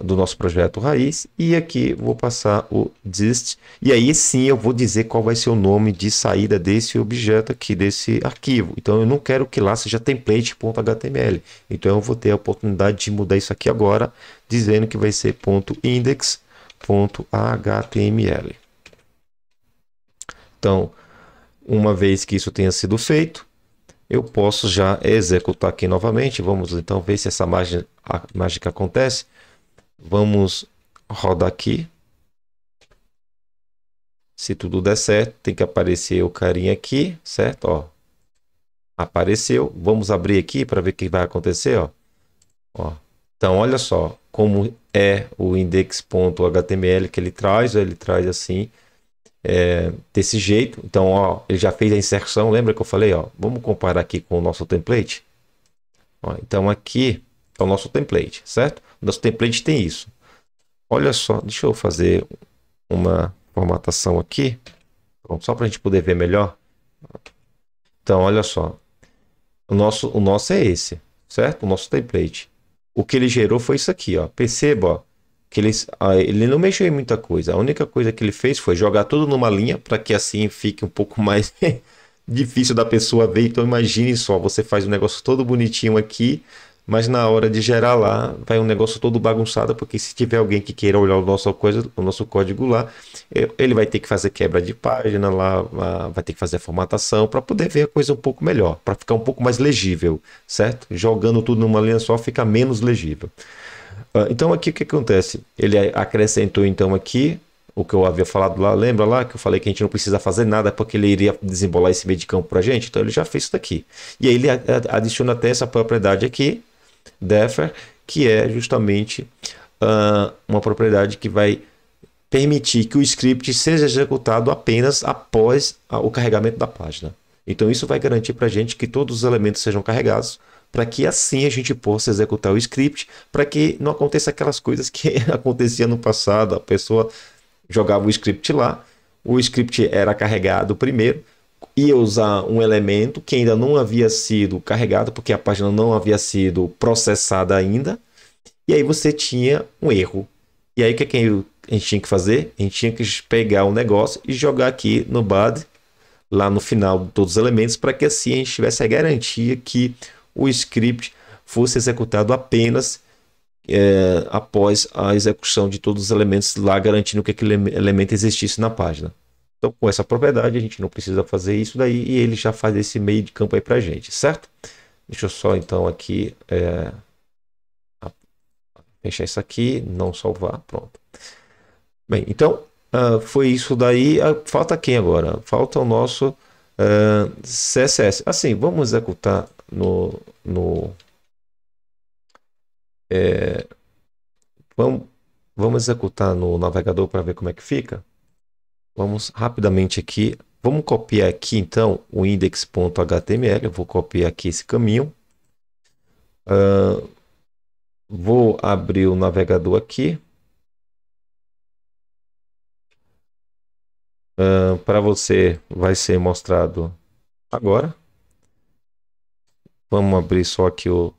do nosso projeto raiz. E aqui vou passar o dist. E aí sim eu vou dizer qual vai ser o nome de saída desse objeto aqui, desse arquivo. Então eu não quero que lá seja template.html. Então eu vou ter a oportunidade de mudar isso aqui agora, dizendo que vai ser .index.html. Então, uma vez que isso tenha sido feito, eu posso já executar aqui novamente. Vamos então ver se essa mágica, mágica acontece. Vamos rodar aqui. Se tudo der certo, tem que aparecer o carinha aqui, certo? Ó, apareceu. Vamos abrir aqui para ver o que vai acontecer, ó. ó. Então, olha só como é o index.html que ele traz. Ele traz assim é, desse jeito. Então, ó, ele já fez a inserção. Lembra que eu falei, ó, vamos comparar aqui com o nosso template? Ó, então, aqui é o nosso template, certo? O nosso template tem isso. Olha só, deixa eu fazer uma formatação aqui. Pronto, só para a gente poder ver melhor. Então, olha só. O nosso, o nosso é esse, certo? O nosso template. O que ele gerou foi isso aqui, ó. Perceba, ó que ele, ah, ele não mexeu em muita coisa. A única coisa que ele fez foi jogar tudo numa linha para que assim fique um pouco mais difícil da pessoa ver. Então imagine só, você faz um negócio todo bonitinho aqui, mas na hora de gerar lá, vai um negócio todo bagunçado, porque se tiver alguém que queira olhar o nosso, coisa, o nosso código lá, é, ele vai ter que fazer quebra de página lá, vai ter que fazer a formatação para poder ver a coisa um pouco melhor, para ficar um pouco mais legível, certo? Jogando tudo numa linha só fica menos legível. Ah, então aqui o que acontece? Ele acrescentou então aqui o que eu havia falado lá, lembra lá que eu falei que a gente não precisa fazer nada porque ele iria desembolar esse meio de campo para a gente? Então ele já fez isso daqui. E aí ele adiciona até essa propriedade aqui, defer, que é justamente uh, uma propriedade que vai permitir que o script seja executado apenas após o carregamento da página. Então isso vai garantir para a gente que todos os elementos sejam carregados para que assim a gente possa executar o script, para que não aconteça aquelas coisas que acontecia no passado, a pessoa jogava o script lá, o script era carregado primeiro, ia usar um elemento que ainda não havia sido carregado, porque a página não havia sido processada ainda, e aí você tinha um erro. E aí o que, é que a gente tinha que fazer? A gente tinha que pegar o um negócio e jogar aqui no BAD, lá no final de todos os elementos, para que assim a gente tivesse a garantia que o script fosse executado apenas é, após a execução de todos os elementos lá, garantindo que aquele elemento existisse na página. Então, com essa propriedade, a gente não precisa fazer isso daí e ele já faz esse meio de campo aí para a gente, certo? Deixa eu só então aqui é, fechar isso aqui, não salvar, pronto. Bem, então uh, foi isso daí. Uh, falta quem agora? Falta o nosso uh, ah, CSS. Assim, vamos executar no, no é, vamos, vamos executar no navegador para ver como é que fica. Vamos rapidamente aqui. Vamos copiar aqui então o index.html. Eu vou copiar aqui esse caminho. Uh, vou abrir o navegador aqui. Uh, para você vai ser mostrado agora. Vamos abrir só aqui o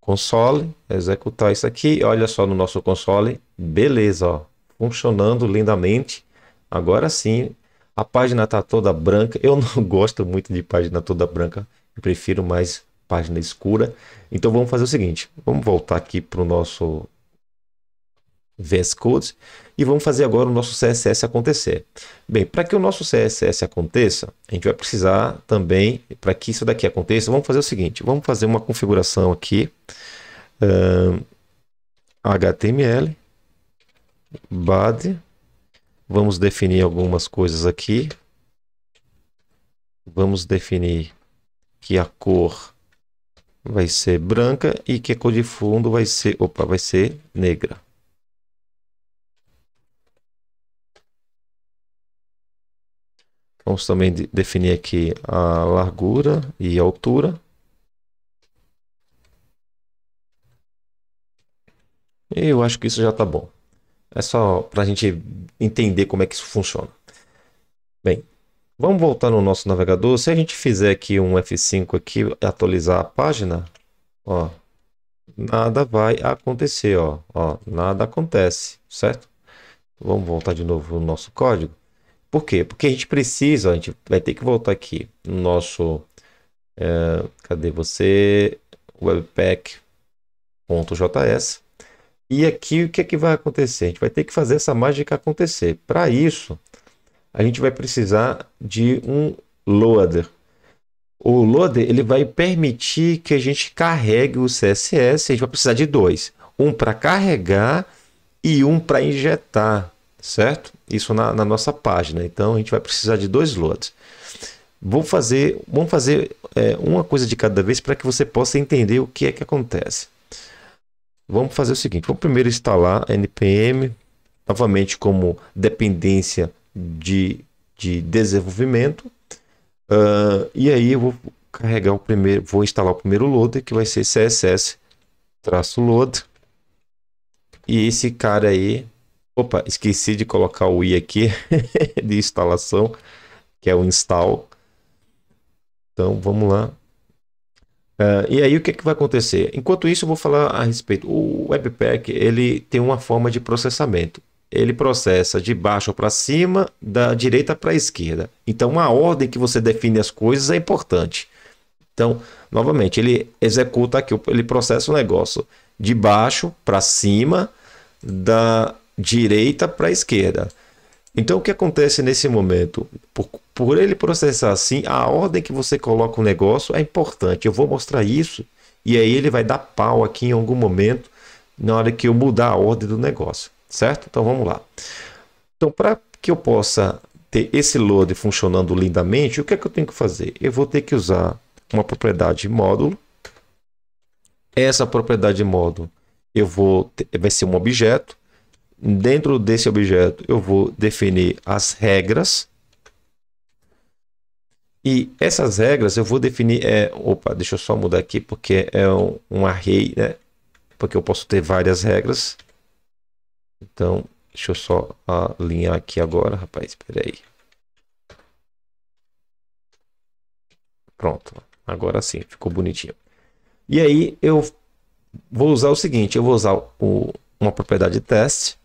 console, executar isso aqui. Olha só no nosso console, beleza, ó, funcionando lindamente. Agora sim, a página está toda branca. Eu não gosto muito de página toda branca, eu prefiro mais página escura. Então vamos fazer o seguinte, vamos voltar aqui para o nosso VS Code e vamos fazer agora o nosso CSS acontecer. Bem, para que o nosso CSS aconteça, a gente vai precisar também, para que isso daqui aconteça, vamos fazer o seguinte, vamos fazer uma configuração aqui, um, HTML, body, vamos definir algumas coisas aqui, vamos definir que a cor vai ser branca e que a cor de fundo vai ser, opa, vai ser negra. Vamos também de definir aqui a largura e a altura. E eu acho que isso já está bom. É só para a gente entender como é que isso funciona. Bem, vamos voltar no nosso navegador. Se a gente fizer aqui um F5 aqui, atualizar a página, ó, nada vai acontecer, ó, ó, nada acontece, certo? Vamos voltar de novo no nosso código. Por quê? Porque a gente precisa, a gente vai ter que voltar aqui no nosso. É, cadê você? Webpack.js. E aqui o que é que vai acontecer? A gente vai ter que fazer essa mágica acontecer. Para isso, a gente vai precisar de um loader. O loader ele vai permitir que a gente carregue o CSS. A gente vai precisar de dois: um para carregar e um para injetar certo? Isso na, na nossa página. Então a gente vai precisar de dois lotes. Vou fazer, vamos fazer é, uma coisa de cada vez para que você possa entender o que é que acontece. Vamos fazer o seguinte: vou primeiro instalar npm novamente como dependência de, de desenvolvimento. Uh, e aí eu vou carregar o primeiro, vou instalar o primeiro loader que vai ser css traço load. E esse cara aí Opa, esqueci de colocar o i aqui de instalação, que é o install. Então vamos lá. Uh, e aí o que, é que vai acontecer? Enquanto isso eu vou falar a respeito. O Webpack ele tem uma forma de processamento. Ele processa de baixo para cima, da direita para a esquerda. Então a ordem que você define as coisas é importante. Então, novamente, ele executa aqui, ele processa o negócio de baixo para cima, da direita para esquerda. Então o que acontece nesse momento? Por, por ele processar assim, a ordem que você coloca o negócio é importante. Eu vou mostrar isso e aí ele vai dar pau aqui em algum momento na hora que eu mudar a ordem do negócio, certo? Então vamos lá. Então para que eu possa ter esse load funcionando lindamente, o que é que eu tenho que fazer? Eu vou ter que usar uma propriedade módulo. Essa propriedade módulo eu vou ter, vai ser um objeto dentro desse objeto, eu vou definir as regras. E essas regras eu vou definir. É, opa, deixa eu só mudar aqui porque é um, um array, né? Porque eu posso ter várias regras. Então, deixa eu só alinhar aqui agora, rapaz. Espera aí. Pronto, agora sim, ficou bonitinho. E aí eu vou usar o seguinte, eu vou usar o, uma propriedade test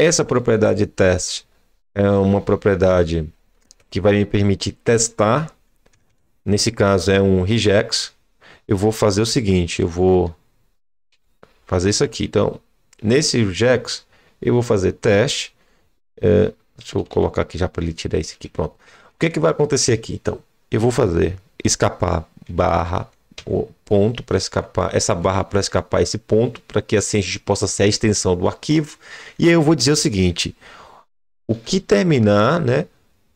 é essa propriedade test é uma propriedade que vai me permitir testar. Nesse caso é um regex. Eu vou fazer o seguinte, eu vou fazer isso aqui. Então, nesse regex, eu vou fazer teste. É, deixa eu colocar aqui já para ele tirar isso aqui, pronto. O que, é que vai acontecer aqui? Então, eu vou fazer escapar barra ponto para escapar, essa barra para escapar esse ponto, para que assim a gente possa ser a extensão do arquivo. E aí eu vou dizer o seguinte: o que terminar, né?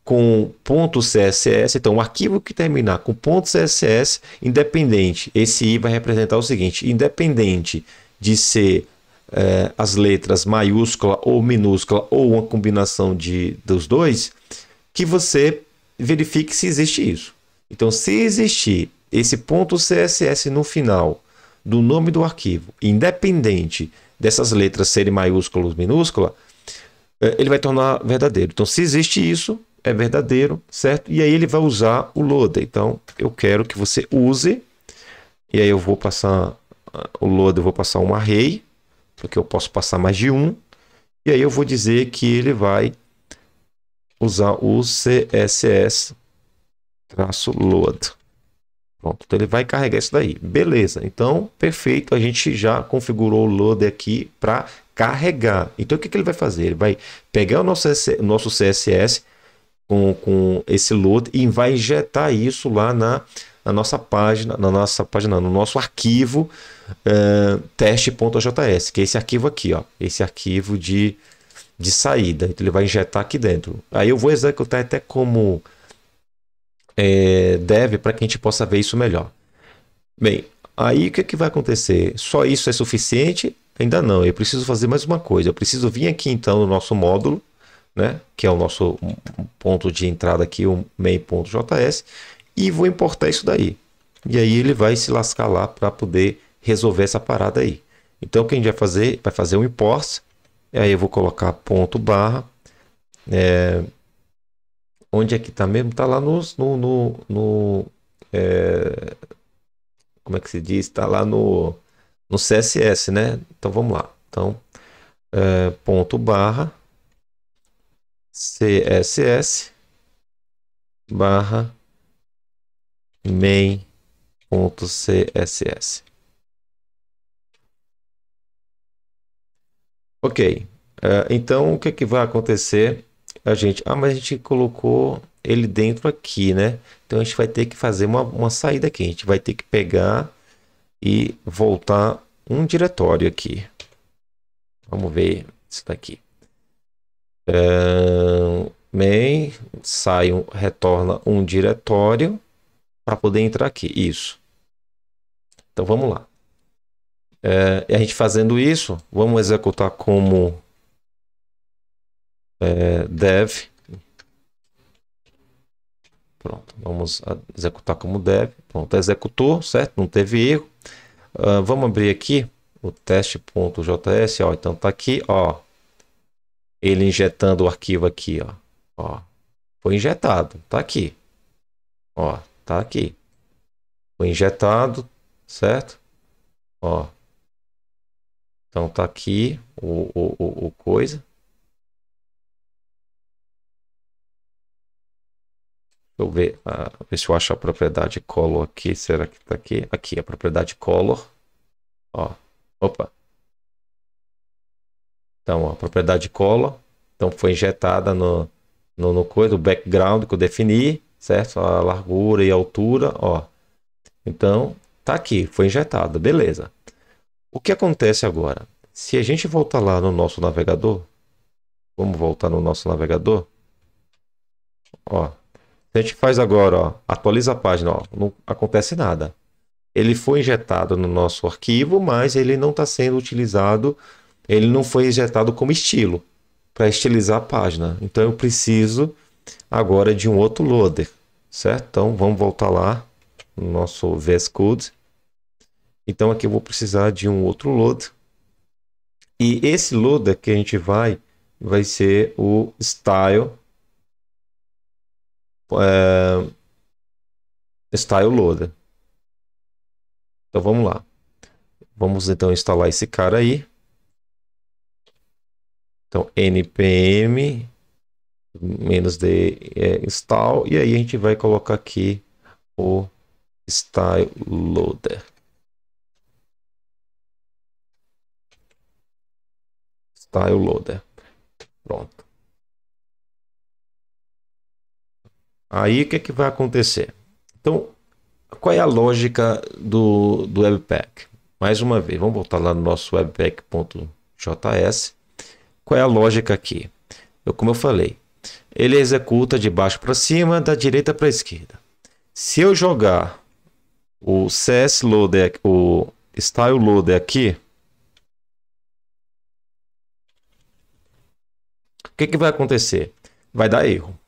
com ponto .css, então o arquivo que terminar com ponto .css independente, esse i vai representar o seguinte, independente de ser eh, as letras maiúscula ou minúscula ou uma combinação de, dos dois, que você verifique se existe isso. Então, se existir esse ponto CSS no final do nome do arquivo, independente dessas letras serem maiúsculas ou minúscula, é, ele vai tornar verdadeiro. Então, se existe isso, é verdadeiro, certo? E aí ele vai usar o loader. Então, eu quero que você use, e aí eu vou passar ah, o loader, eu vou passar um array, porque eu posso passar mais de um, e aí eu vou dizer que ele vai usar o CSS traço load. Pronto, então ele vai carregar isso daí. Beleza, então perfeito, a gente já configurou o loader aqui para carregar. Então o que, que ele vai fazer? Ele vai pegar o nosso, nosso CSS com, com esse load e vai injetar isso lá na, na nossa página, na nossa página, no nosso arquivo é, eh, teste.js, que é esse arquivo aqui, ó, esse arquivo de, de saída. Então ele vai injetar aqui dentro. Aí eu vou executar até como é, deve para que a gente possa ver isso melhor. Bem, aí o que, é que vai acontecer? Só isso é suficiente? Ainda não. Eu preciso fazer mais uma coisa. Eu preciso vir aqui então no nosso módulo, né? Que é o nosso ponto de entrada aqui, o main.js, e vou importar isso daí. E aí ele vai se lascar lá para poder resolver essa parada aí. Então o que a gente vai fazer? Vai fazer um import. E Aí eu vou colocar ponto barra. É, onde é que está mesmo? Está lá nos, no. no, no é, como é que se diz? Está lá no, no CSS, né? Então vamos lá. Então, é, ponto barra CSS barra main.css. Ok, é, então o que, é que vai acontecer a gente, ah, mas a gente colocou ele dentro aqui, né? Então a gente vai ter que fazer uma, uma saída aqui. A gente vai ter que pegar e voltar um diretório aqui. Vamos ver isso daqui. É, main, sai, retorna um diretório para poder entrar aqui. Isso. Então vamos lá. Eh, e a gente fazendo isso, vamos executar como é, dev. Pronto, vamos executar como deve. Pronto, executou, certo? Não teve erro. Uh, vamos abrir aqui o teste.js, então tá aqui, ó. Ele injetando o arquivo aqui, ó. Ó. Foi injetado, tá aqui. Ó, tá aqui. Foi injetado, certo? Ó. Então tá aqui o, o, o, o coisa. eu ver, uh, ver se eu acho a propriedade color aqui. Será que está aqui? Aqui, a propriedade color. Ó, opa. Então, ó, a propriedade color. Então, foi injetada no, no, no coisa, o background que eu defini, certo? A largura e a altura, ó. Então, tá aqui, foi injetado, beleza. O que acontece agora? Se a gente voltar lá no nosso navegador, vamos voltar no nosso navegador, ó, então, a gente faz agora, ó, atualiza a página, ó, não acontece nada. Ele foi injetado no nosso arquivo, mas ele não está sendo utilizado, ele não foi injetado como estilo, para estilizar a página. Então eu preciso agora de um outro loader, certo? Então vamos voltar lá no nosso VS Code. Então aqui eu vou precisar de um outro loader. E esse loader que a gente vai, vai ser o style é, style loader. Então vamos lá. Vamos então instalar esse cara aí. Então npm menos d é, install e aí a gente vai colocar aqui o style loader. Style loader. Pronto. Aí o que, é que vai acontecer? Então, qual é a lógica do, do Webpack? Mais uma vez, vamos voltar lá no nosso webpack.js. Qual é a lógica aqui? Eu, como eu falei, ele executa de baixo para cima, da direita para a esquerda. Se eu jogar o CS loader, o style loader aqui, o que, que vai acontecer? Vai dar erro.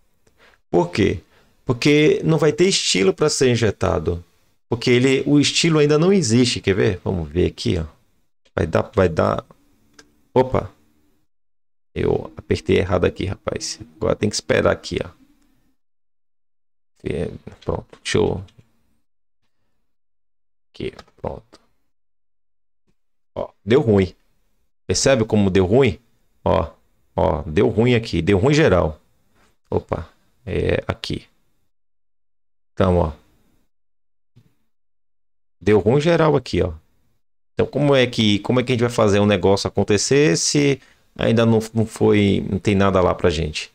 Por quê? Porque não vai ter estilo para ser injetado. Porque ele, o estilo ainda não existe. Quer ver? Vamos ver aqui. Ó. Vai dar. Vai dar. Opa! Eu apertei errado aqui, rapaz. Agora tem que esperar aqui, ó. Pronto, show. Aqui, pronto. Ó, deu ruim. Percebe como deu ruim? Ó, ó, deu ruim aqui. Deu ruim geral. Opa, é aqui. Então, ó. Deu ruim geral aqui, ó. Então, como é que, como é que a gente vai fazer um negócio acontecer se ainda não, não foi, não tem nada lá pra gente?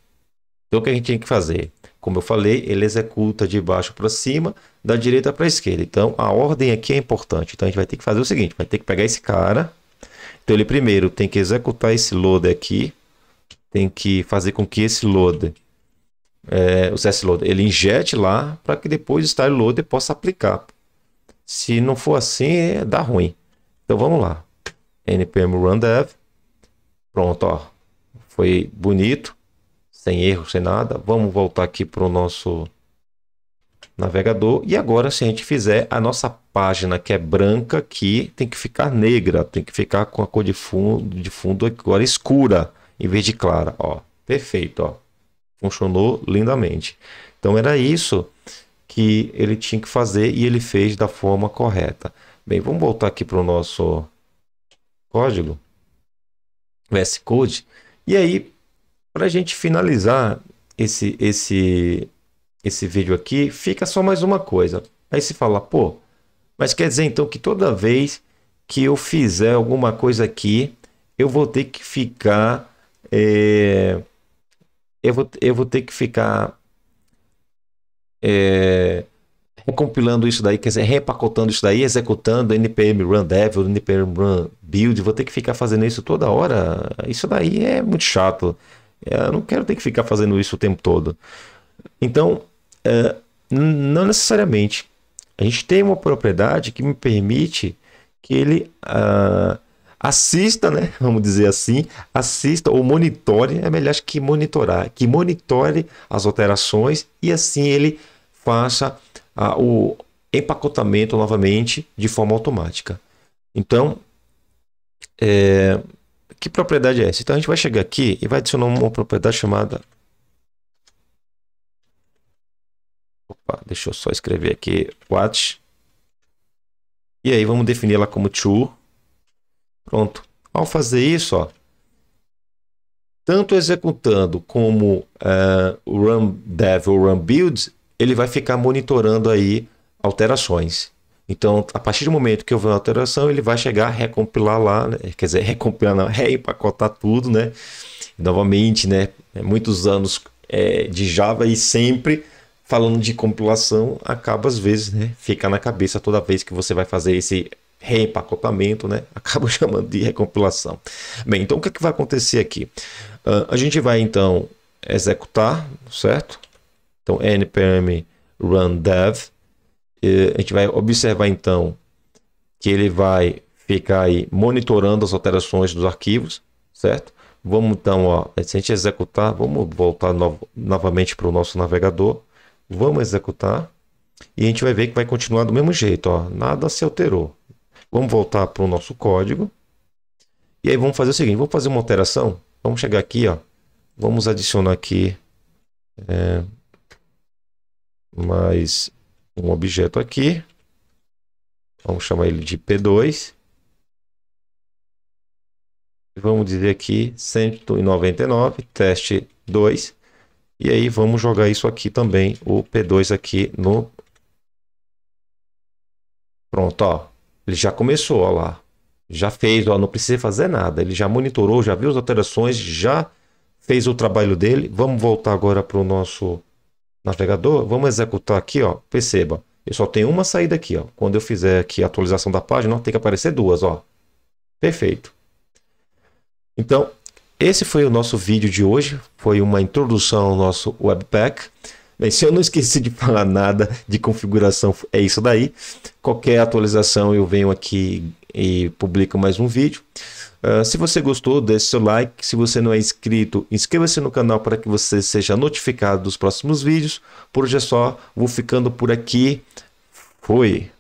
Então, o que a gente tem que fazer? Como eu falei, ele executa de baixo para cima, da direita para esquerda. Então, a ordem aqui é importante. Então, a gente vai ter que fazer o seguinte, vai ter que pegar esse cara. Então, ele primeiro tem que executar esse loader aqui, tem que fazer com que esse loader é, o CS Loader, ele injete lá para que depois o Style Loader possa aplicar. Se não for assim, é, dá ruim. Então vamos lá. NPM Run Dev. Pronto, ó. Foi bonito. Sem erro, sem nada. Vamos voltar aqui para o nosso navegador. E agora, se a gente fizer a nossa página que é branca aqui, tem que ficar negra, tem que ficar com a cor de fundo, de fundo agora escura, em vez de clara, ó. Perfeito, ó funcionou lindamente. Então era isso que ele tinha que fazer e ele fez da forma correta. Bem, vamos voltar aqui para o nosso código, VS Code. E aí, para a gente finalizar esse, esse, esse vídeo aqui, fica só mais uma coisa. Aí se fala, pô, mas quer dizer então que toda vez que eu fizer alguma coisa aqui, eu vou ter que ficar é, eu vou, eu vou ter que ficar é, recompilando isso daí, quer dizer, repacotando isso daí, executando NPM Run dev, NPM Run Build, vou ter que ficar fazendo isso toda hora. Isso daí é muito chato. Eu não quero ter que ficar fazendo isso o tempo todo. Então, é, não necessariamente. A gente tem uma propriedade que me permite que ele uh, assista, né? Vamos dizer assim, assista ou monitore, é melhor que monitorar, que monitore as alterações e assim ele faça a, ah, o empacotamento novamente de forma automática. Então, é, que propriedade é essa? Então a gente vai chegar aqui e vai adicionar uma propriedade chamada. Opa, deixa eu só escrever aqui watch. E aí vamos definir ela como true Pronto. Ao fazer isso, ó, tanto executando como uh, o Run Dev ou Run Build, ele vai ficar monitorando aí alterações. Então, a partir do momento que houver uma alteração, ele vai chegar, recompilar lá, né? quer dizer, recompilar não, reempacotar tudo, né? novamente, né? É muitos anos é, de Java e sempre falando de compilação, acaba às vezes, né? Fica na cabeça toda vez que você vai fazer esse reempacotamento, né? Acaba chamando de recompilação. Bem, então o que, é que vai acontecer aqui? Uh, a gente vai então executar, certo? Então npm run dev. a gente vai observar então que ele vai ficar aí monitorando as alterações dos arquivos, certo? Vamos então, ó, se a gente executar, vamos voltar no novamente para o nosso navegador. Vamos executar. E a gente vai ver que vai continuar do mesmo jeito, ó. Nada se alterou. Vamos voltar para o nosso código. E aí vamos fazer o seguinte, vamos fazer uma alteração. Vamos chegar aqui, ó. Vamos adicionar aqui é, mais um objeto aqui. Vamos chamar ele de P2. Vamos dizer aqui 199, teste 2. E aí vamos jogar isso aqui também, o P2 aqui no... Pronto, ó. Ele já começou, lá. Já fez, ó, não precisa fazer nada. Ele já monitorou, já viu as alterações, já fez o trabalho dele. Vamos voltar agora para o nosso navegador. Vamos executar aqui, ó. Perceba, eu só tenho uma saída aqui, ó. Quando eu fizer aqui a atualização da página, ó, tem que aparecer duas, ó. Perfeito. Então, esse foi o nosso vídeo de hoje. Foi uma introdução ao nosso Webpack. Bem, se eu não esqueci de falar nada de configuração, é isso daí. Qualquer atualização eu venho aqui e publico mais um vídeo. Uh, se você gostou, deixe seu like. Se você não é inscrito, inscreva-se no canal para que você seja notificado dos próximos vídeos. Por hoje é só, vou ficando por aqui. Fui!